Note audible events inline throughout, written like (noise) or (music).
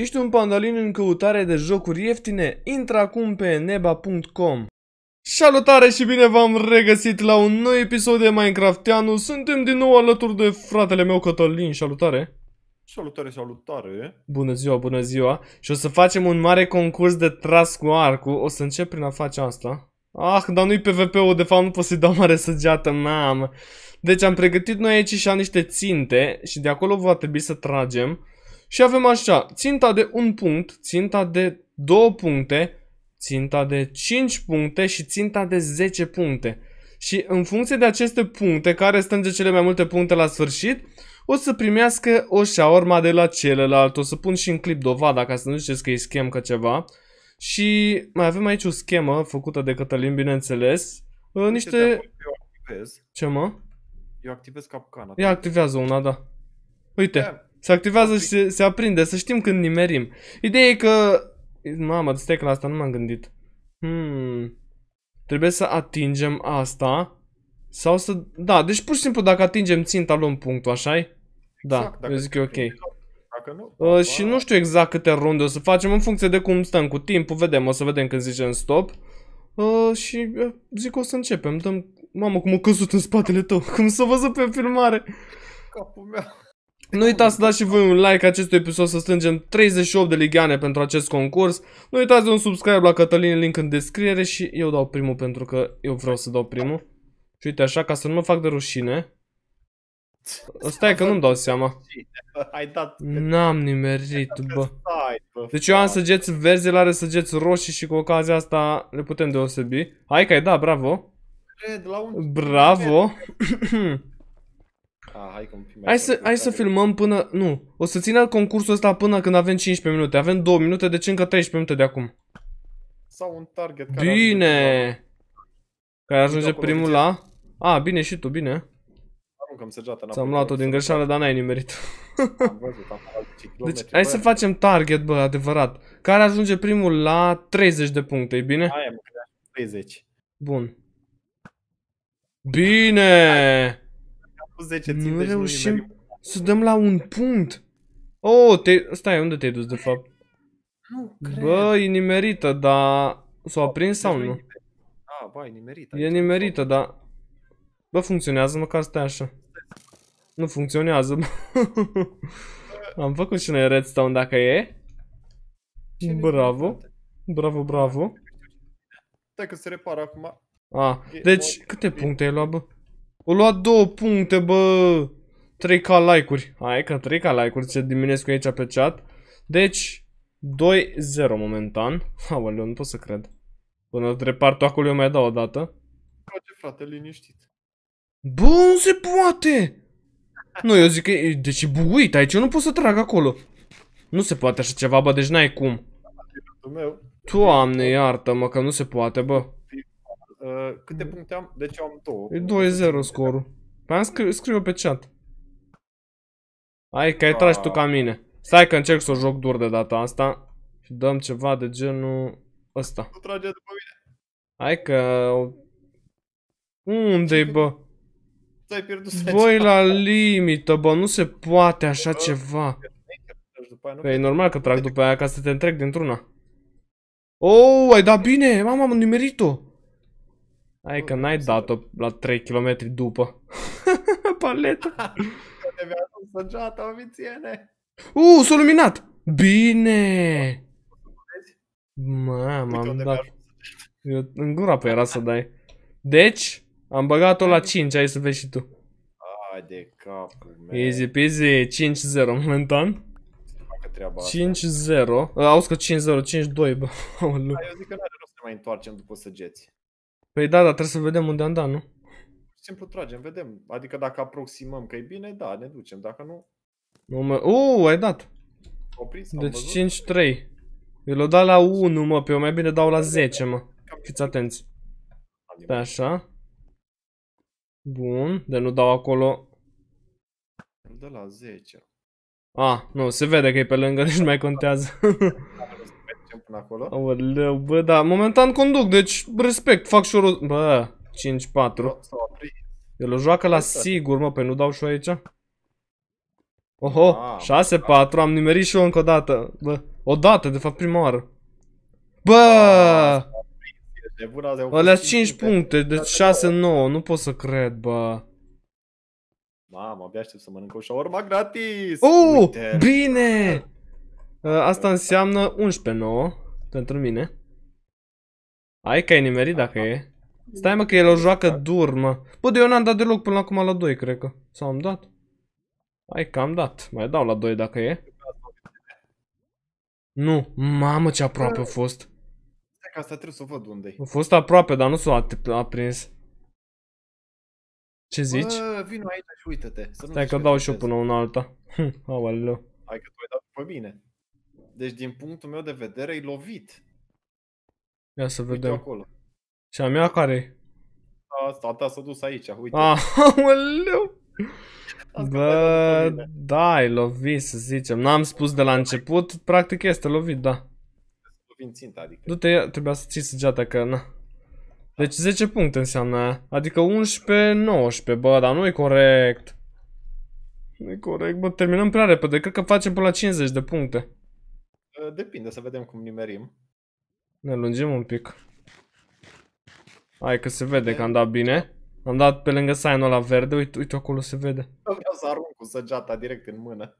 Ești un pandalin în căutare de jocuri ieftine? Intră acum pe neba.com Salutare și bine v-am regăsit la un nou episod de Minecraftianu. Suntem din nou alături de fratele meu Cătălin. Salutare! Salutare, salutare! Bună ziua, bună ziua! Și o să facem un mare concurs de tras cu arcul. O să încep prin a face asta. Ah, dar nu-i PvP-ul, de fapt nu pot să-i dau mare săgeată, mamă. Deci am pregătit noi aici și niște ținte și de acolo va trebui să tragem. Și avem așa, ținta de un punct, ținta de două puncte, ținta de 5 puncte și ținta de 10 puncte. Și în funcție de aceste puncte, care strânge cele mai multe puncte la sfârșit, o să primească o șaorma de la celălalt. O să pun și în clip dovada ca să nu ziceți că e schem că ceva. Și mai avem aici o schemă făcută de Cătălin, bineînțeles. Ă, niște... Eu activez. Ce mă? Eu activez capcana. Ea activează una, da. Uite. Yeah. Se activează și se, se aprinde, să știm când nimerim. Ideea e că... Mamă, stai că la asta nu m-am gândit. Hmm... Trebuie să atingem asta. Sau să... Da, deci pur și simplu dacă atingem ținta luăm punctul, așa -i? Da, exact, eu zic că e ok. Dacă nu, uh, și nu știu exact câte runde o să facem, în funcție de cum stăm cu timpul, vedem, o să vedem când zicem stop. Uh, și uh, zic că o să începem, dăm... Mamă, cum a căzut în spatele tău, (laughs) cum s-a văzut pe filmare. Capul meu. Nu uitați să dați și voi un like acestui episod să strângem 38 de ligane pentru acest concurs. Nu uitați de un subscribe la Cătălin, link în descriere și eu dau primul pentru că eu vreau să dau primul. Și uite așa, ca să nu mă fac de rușine. Stai că nu-mi dau seama. Ai dat... N-am nimerit, bă. Deci eu am săgeți verzi, el are săgeți roșii și cu ocazia asta le putem deosebi. Hai că ai da, bravo. Bravo. (clears throat) hai, că un pic mai hai să, hai să filmăm până... Nu, o să țină concursul ăsta până când avem 15 minute. Avem 2 minute, deci încă 13 minute de acum. Sau un target care Bine! Care ajunge primul la... A, bine și tu, bine. Ți-am luat-o din greșeală, dar n-ai nimerit. (laughs) Am văzut, am Deci, hai să facem target, bă, adevărat. Care ajunge primul la 30 de puncte, e bine? Aia, 30. Bun. Bine! pus 10 țin, nu deci reușim nu să dăm la un punct. Oh, te... stai, unde te-ai dus de fapt? Nu cred. Bă, e nimerită, dar... S-o aprins sau nu? Ah, bă, e nimerită. E nimerită, dar... Bă, funcționează măcar stai așa. Nu funcționează, Am făcut și noi redstone dacă e. Bravo. Bravo, bravo. Stai că se repară acum. A, deci câte puncte ai luat, bă? O luat două puncte, bă! 3k like-uri. Hai că 3k like-uri se diminesc aici pe chat. Deci, 2-0 momentan. Aoleu, nu pot să cred. Până repartul acolo eu mai dau o dată. Face frate, liniștit. Bă, nu se poate! Nu, eu zic că deci e buguit aici, eu nu pot să trag acolo. Nu se poate așa ceva, bă, deci n-ai cum. Doamne, iartă-mă că nu se poate, bă. Uh, câte mm. puncte am? Deci eu am două. E 2-0 scorul. Păi am scriu, scriu pe chat. Hai că ai tragi tu ah. ca mine. Stai că încerc să o joc dur de data asta. Și dăm ceva de genul ăsta. Nu trage după mine. Hai că... Unde-i bă? ai pierdut Voi la limită bă, nu se poate așa ceva. Păi e normal că trag după aia ca să te întreg dintr-una. Oh, ai dat bine! Mama, am nimerit-o! Hai că n-ai dat-o la 3 km după. (laughs) Paleta. Te mi-a dus săgeata, omițiene. Uuu, uh, s-a luminat! Bine! Mă, m am dat. Eu, în gura pe era să dai. Deci, am băgat-o la 5, hai să vezi și tu. Ai de capul meu. Easy peasy, 5-0 momentan. 5-0. Auzi că 5-0, 5-2, bă. (laughs) Eu zic că nu are rost să ne mai întoarcem după săgeți. Păi da, dar trebuie să vedem unde am dat, nu? Simplu tragem, vedem. Adică dacă aproximăm că e bine, da, ne ducem. Dacă nu... nu mă... Uuu, ai dat! Oprit, deci 5-3. Eu l-o dat la 1, mă, pe eu mai bine dau la 10, mă. Fiți atenți. Da, pe așa. Bun, de nu dau acolo. Îl dă la 10. A, ah, nu, se vede că e pe lângă, (laughs) deci nu mai contează. Da, (laughs) mergem până acolo. Aoleu, bă, da, momentan conduc, deci respect, fac și o Bă, 5-4. El o joacă la exact. sigur, mă, pe nu dau și o aici? Oho, 6-4, ah, am nimerit și eu încă o dată. Bă, o dată, de fapt prima oară. Bă! Ah, Alea 5 puncte, deci 6-9, nu pot să cred, bă. Mamă, abia aștept să mănâncă o urma gratis! Oh, Uuu, bine! Uh, asta înseamnă 11 9 pentru mine. Ai că ai nimerit dacă e. Stai mă că el o joacă dur, mă. Bă, de eu n-am dat deloc până acum la 2, cred că. Sau am dat? Hai că am dat. Mai dau la 2 dacă e. Nu. Mamă, ce aproape a fost. Stai că asta trebuie să văd unde e. A fost aproape, dar nu s-a aprins. Ce zici? Bă, vino aici și uită-te. Stai că dau și eu până una alta. Hm, Hai că tu ai dat pe mine. Deci din punctul meu de vedere e lovit. Ia să vedem. Uite acolo. Și a mea care Asta, a ta s-a dus aici, uite. Ah, Bă, da, e lovit să zicem. N-am spus de la început, practic este lovit, da. adică. Du-te, trebuia să ții săgeata că na. Deci 10 puncte înseamnă aia. Adică 11, 19, bă, dar nu e corect. Nu e corect, bă, terminăm prea repede. Cred că facem până la 50 de puncte. Ă, depinde, să vedem cum nimerim. Ne lungim un pic. Hai că se vede că am dat bine. Am dat pe lângă sign la verde, uite, uite acolo se vede. Vreau să arunc cu săgeata direct în mână.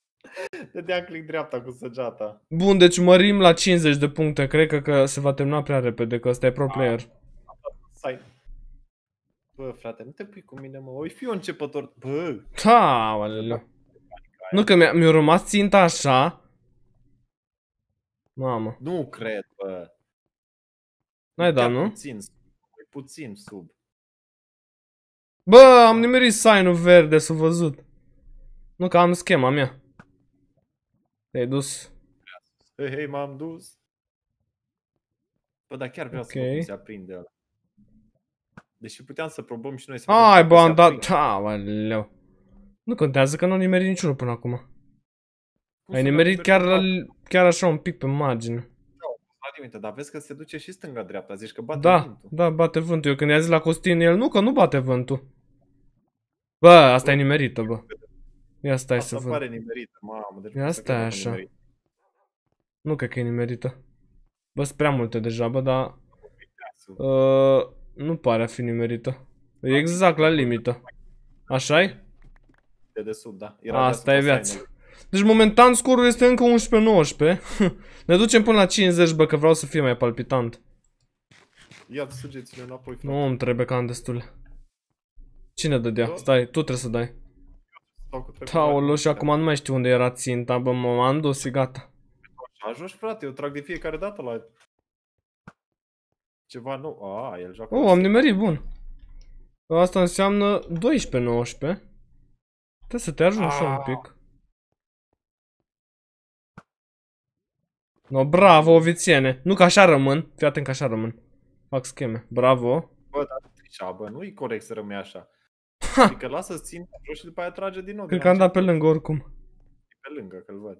(laughs) Dădeam click dreapta cu săgeata. Bun, deci mărim la 50 de puncte. Cred că, că se va termina prea repede, că ăsta e pro player. A, Bă, frate, nu te pui cu mine, mă. Oi fi un începător. Bă. Ta, Nu că mi-a mi rămas ținta așa. Mamă. Nu cred, bă. N-ai dat, nu? Puțin, puțin sub. Bă, am nimerit sign-ul verde, s-a văzut. Nu, că am schema mea. Te-ai dus. Hei, hei, m-am dus. Bă, dar chiar vreau okay. să văd se aprinde ăla. Deși puteam să probăm și noi să Ai bă, am dat... leu. Nu contează că nu am nimerit niciunul până acum. Ai nimerit chiar, la, chiar așa un pic pe margine. Da, limită, dar vezi că se duce și stânga-dreapta, zici că bate da, vântul. Da, bate vântul. Eu când i-a zis la Costin, el nu, că nu bate vântul. Bă, asta e nimerită, bă. Ia stai asta să văd. Asta pare nimerită, mamă. Deci Ia stai așa. Nimerită. Nu cred că e nimerită. Bă, sunt prea multe deja, bă, dar... Uh, nu pare a fi nimerită. E exact la limită. așa e? De sub, da. Era Asta e viața. Deci momentan scorul este încă 11-19. (laughs) ne ducem până la 50, bă, că vreau să fie mai palpitant. ia sugeți săgețile înapoi, Nu îmi trebuie ca am destul. Cine dădea? Da? Stai, tu trebuie să dai. Taolo, și acum nu mai știu unde era ținta, bă, m-am dus și gata. Ajungi, frate, eu trag de fiecare dată la... Ceva nou. A, el joacă... Oh, am nimerit, bun. Asta înseamnă 12-19. Trebuie să te ajungi un pic. No, bravo, ovițiene. Nu ca așa rămân. Fii atent că așa rămân. Fac scheme. Bravo. Bă, dar trișa, bă, nu-i corect să rămâi așa. Ha! Adică lasă țin jos și după aia trage din nou. Cred că am dat pe lângă oricum. pe lângă, că-l văd.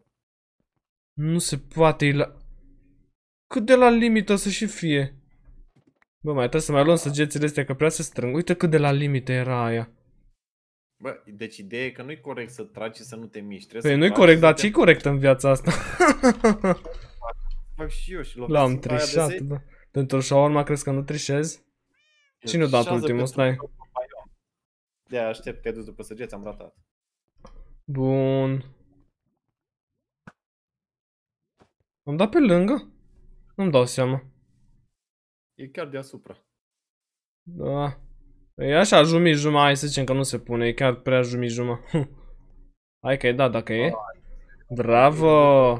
Nu se poate, la... Cât de la limită să și fie. Bă, mai trebuie să mai luăm săgețile astea, că prea se strâng. Uite cât de la limită era aia. Bă, deci ideea e că nu-i corect să tragi și să nu te miști. păi nu-i corect, dar ce-i corect în viața asta? (laughs) fac și eu și L-am trișat, da. Pentru șaorma crezi că nu trișez? Cine a dat ultimul? Stai. De aștept că ai dus după săgeți, am ratat. Bun. Am dat pe lângă? Nu-mi dau seama. E chiar deasupra. Da. E așa jumii juma, hai să zicem că nu se pune, e chiar prea jumii juma. (laughs) hai că e da, dacă e. Bravo!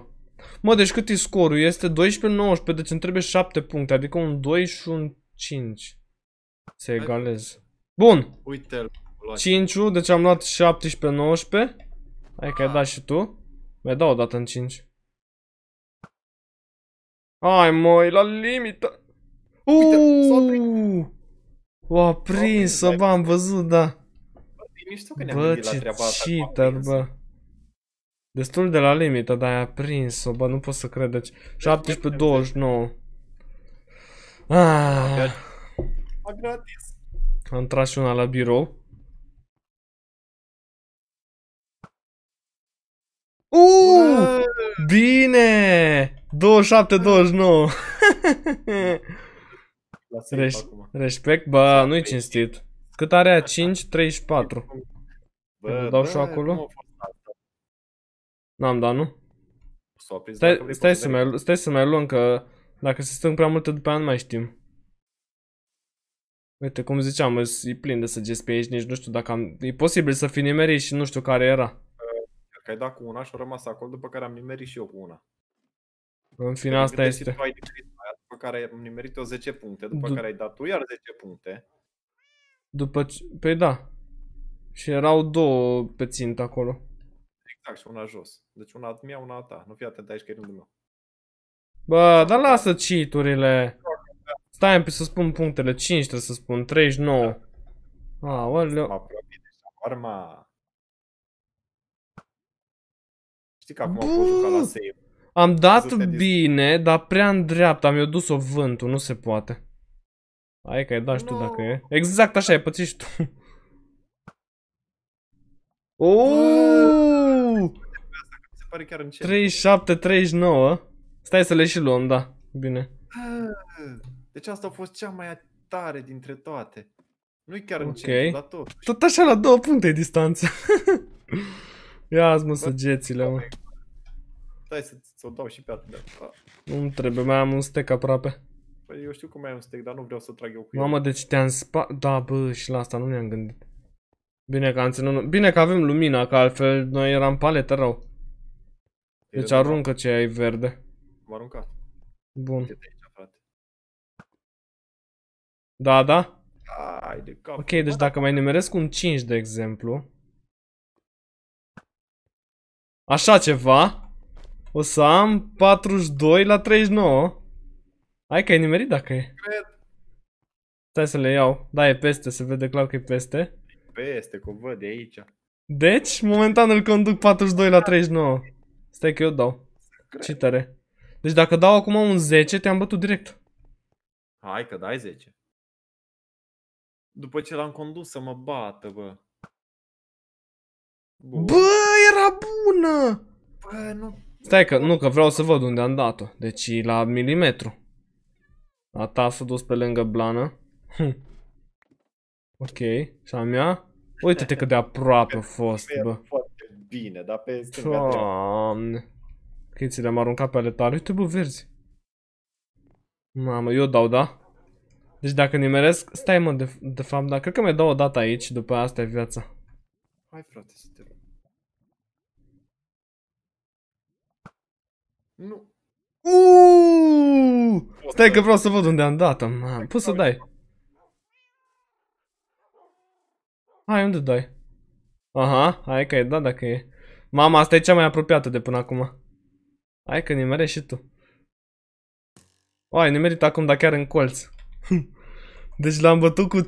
Mă, deci cât e scorul? Este 12-19, deci îmi trebuie 7 puncte, adică un 2 și un 5. Se egalez. Bun. Uite-l. 5 deci am luat 17-19. Hai că ai ah. dat și tu. Mai dau o dată în 5. Ai măi, la limită. Uuuu! O prins-o, bă, am văzut, da. Bă, ce cheater, bă. Destul de la limită, dar ai aprins o bă, nu pot să cred, deci 17, 29. Ah. gratis. Am tras și una la birou. Uuu! Bine! 27, 29. Res respect, bă, nu-i cinstit. Cât are a 5? 34. Bă, dau și acolo. N-am dat, nu? s stai, stai, să mai, stai să mai luăm, că dacă se stâng prea multe după aia nu mai știm. Uite, cum ziceam, e plin de săgeți pe aici, nici nu știu dacă am... E posibil să fi nimerit și nu știu care era. Că ai dat cu una și a rămas acolo, după care am nimerit și eu cu una. În deci, fine, asta deci, este. Tu ai nimerit, după care am nimerit o 10 puncte, după du care ai dat tu iar 10 puncte. După ce... Păi da. Și erau două pe țintă acolo tac exact, și una jos. Deci una a mea, una a ta. Nu fii atent aici că e rândul meu. Bă, dar lasă cheat-urile. Stai pe să spun punctele. 5 trebuie să spun. 39. Da. Aoleu. Mă apropii de șaorma. Știi că acum Bă! pot juca la save. Am dat bine, dar prea în dreapta. Mi-a dus-o vântul. Nu se poate. Hai că ai dat și no. tu dacă e. Exact așa ai pățit și tu. Oh! 37, 39. Stai să le și luăm, da. Bine. Deci asta a fost cea mai tare dintre toate. Nu-i chiar okay. în centru, dar tot. Tot așa la două puncte distanță. (laughs) Ia-ți mă săgețile, mă. Stai să ți-o dau și pe atât ah. nu trebuie, mai am un stack aproape. Păi eu știu că mai am un stack, dar nu vreau să trag eu cu Mamă, el. Mamă, deci te-am spa... Da, bă, și la asta nu ne am gândit. Bine că am ținut... Bine că avem lumina, că altfel noi eram paletă rău. Deci da, da. aruncă ce ai verde. Am aruncat. Bun. Da, da? Ai de cap. Ok, deci dacă mai nimeresc un 5, de exemplu. Așa ceva. O să am 42 la 39. Hai că ai nimerit dacă e. Cred. Stai să le iau. Da, e peste, se vede clar că e peste peste, că văd de aici. Deci, momentan îl conduc 42 la 39. Da. Stai că eu dau. Ce tare. Deci dacă dau acum un 10, te-am bătut direct. Hai că dai 10. După ce l-am condus să mă bată, bă. Bă, era bună! Bă, nu... Stai că, nu, că vreau să văd unde am dat-o. Deci la milimetru. A ta s-a dus pe lângă blană. Hm. Ok, și a mea? Uite-te cât de aproape a (laughs) fost, bă. Foarte bine, dar pe stânga Doamne. Că ți le-am aruncat pe ale tale. Uite, bă, verzi. Mamă, eu dau, da? Deci dacă nimeresc, stai mă, de, de fapt, da, cred că mi-ai dau o dată aici, după asta e viața. Hai frate, să te Nu. Uuuu! Stai da. că vreau să văd unde am dat-o, Pus să dai. Hai, unde dai? Aha, hai că e, da, dacă e. Mama, asta e cea mai apropiată de până acum. Hai că nimerești și tu. Oai, nimerit acum, dar chiar în colț. Hm. Deci l-am bătut cu 5-2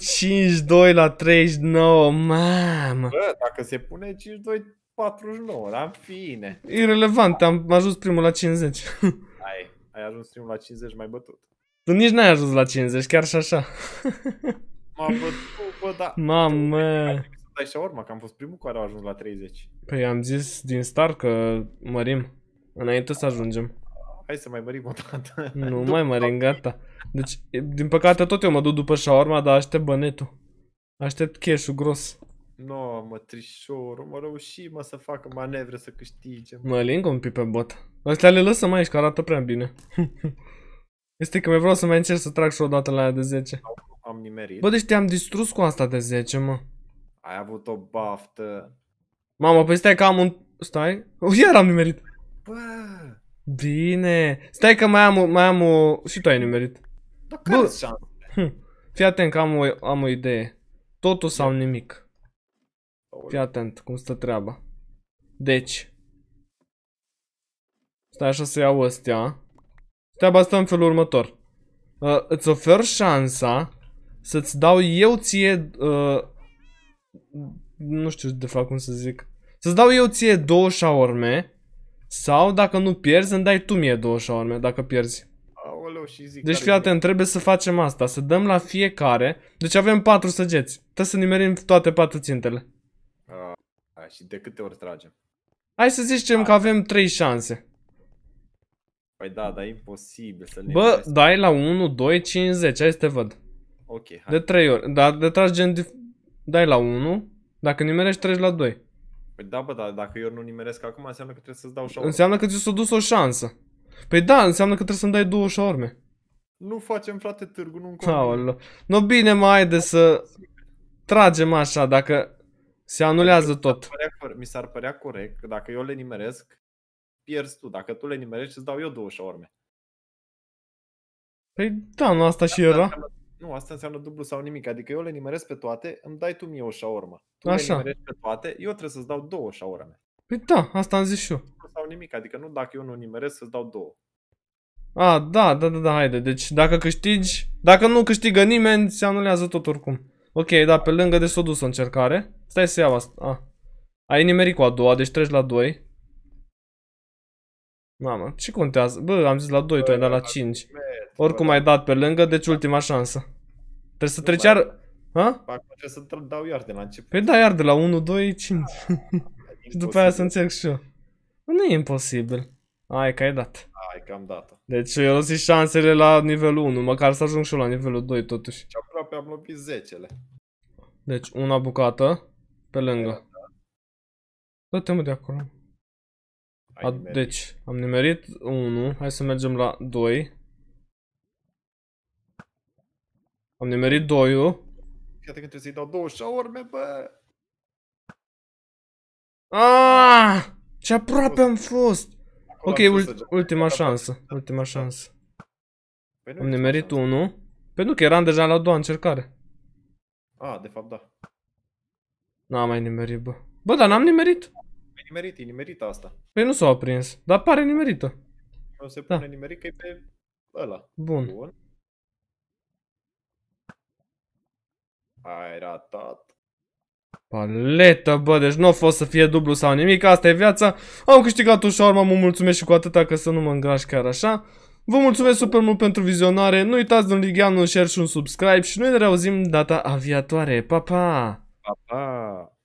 la 39, mamă. Bă, dacă se pune 5-2, dar la fine. Irrelevant, am ajuns primul la 50. Ai, ai ajuns primul la 50, mai bătut. Tu nici n-ai ajuns la 50, chiar și așa. M-a bătut, bă, da. (laughs) Mamă. Să dai urmă, că am fost primul care a ajuns la 30. Păi am zis din start că mărim. Înainte să ajungem. Hai să mai mărim o dată. Nu (laughs) mai mărim, gata. Deci, din păcate tot eu mă duc după șaorma, dar aștept bănetul. Aștept cash gros. No, mă, trișor, mă reuși, mă, să facă manevre, să câștige. Mă, ling un pic pe bot. Astea le lăsăm aici, că arată prea bine. (laughs) este că mai vreau să mai încerc să trag și o dată la aia de 10 am nimerit. Bă, deci te-am distrus cu asta de 10, mă. Ai avut o baftă. Mamă, păi stai că am un... Stai. (laughs) Iar am nimerit. Bă. Bine. Stai că mai am, mai am o... Și tu ai nimerit. Bă, care hm, Fii atent că am o, am o idee. Totul sau nimic. Fii atent cum stă treaba. Deci. Stai așa să iau astea. Treaba stă în felul următor. Uh, îți ofer șansa să-ți dau eu ție... Uh, nu știu de fapt cum să zic. Să-ți dau eu ție două șaorme. Sau dacă nu pierzi, îmi dai tu mie două șaorme dacă pierzi. Aoleu, și zic deci fii atent, trebuie să facem asta. Să dăm la fiecare. Deci avem patru săgeți. Trebuie să nimerim toate patru țintele. A, și de câte ori tragem? Hai să zicem A. că avem trei șanse. Păi da, dar e imposibil să ne Bă, dai la 1, 2, 5, 10, hai să te văd. Ok, hai. De 3 ori. Dar de tragi gen... Dai la 1, dacă nimerești treci la 2. Păi da, bă, dar dacă eu nu nimeresc acum, înseamnă că trebuie să-ți dau șaurme. Înseamnă că ți s-a dus o șansă. Păi da, înseamnă că trebuie să-mi dai două șaurme. Nu facem, frate, târgu, nu-mi Aolo. No, bine, mai haide să tragem așa, dacă se anulează păi, tot. mi s-ar părea corect că dacă eu le nimeresc, pierzi tu. Dacă tu le nimerești, îți dau eu două șaurme. Păi da, nu asta și era. Nu, asta înseamnă dublu sau nimic. Adică eu le nimeresc pe toate, îmi dai tu mie o șaormă. Tu Așa. le nimerești pe toate, eu trebuie să-ți dau două șaorme. Păi da, asta am zis și eu. Dublu sau nimic, adică nu dacă eu nu nimeresc, să-ți dau două. A, da, da, da, da, haide. Deci dacă câștigi, dacă nu câștigă nimeni, se anulează tot oricum. Ok, da, pe lângă de s-o dus o încercare. Stai să iau asta. A. Ai nimerit cu a doua, deci treci la 2. Mamă, ce contează? Bă, am zis la 2, tu ai dat la 5. Oricum ai dat pe lângă, deci ultima șansă. Trebuie să nu treci iar... Ha? Acum trebuie să dau iar de la început. Păi da, iar de la 1, 2, 5. Da, Și după aia să încerc și eu. Nu e imposibil. Ai că ai dat. Ai că am dat Deci eu lăsit șansele la nivelul 1, măcar să ajung și eu la nivelul 2 totuși. Și aproape am lovit 10-le. Deci una bucată pe lângă. Da, te mă de acolo. A, deci, am nimerit 1, hai să mergem la 2. Am nimerit 2-ul. Iată că trebuie să-i dau două șaurme, bă! Aaaa! Ah, ce aproape am fost! Acolo ok, deci, ultima șansă. Ultima da. șansă. Păi am nimerit unul. Pentru păi că eram deja la a doua încercare. A, de fapt da. N-am mai nimerit, bă. Bă, dar n-am nimerit. Păi e nimerit, e nimerită asta. Păi nu s-a aprins, dar pare nimerită. Nu se da. pune da. nimerit că e pe ăla. Bun. Bun. Ai ratat. Paletă, bă, deci nu a fost să fie dublu sau nimic, asta e viața. Am câștigat ușor, mă mulțumesc și cu atâta că să nu mă îngraș chiar așa. Vă mulțumesc super mult pentru vizionare, nu uitați de un like, un share și un subscribe și noi ne reauzim data aviatoare. Pa, pa! Pa, pa!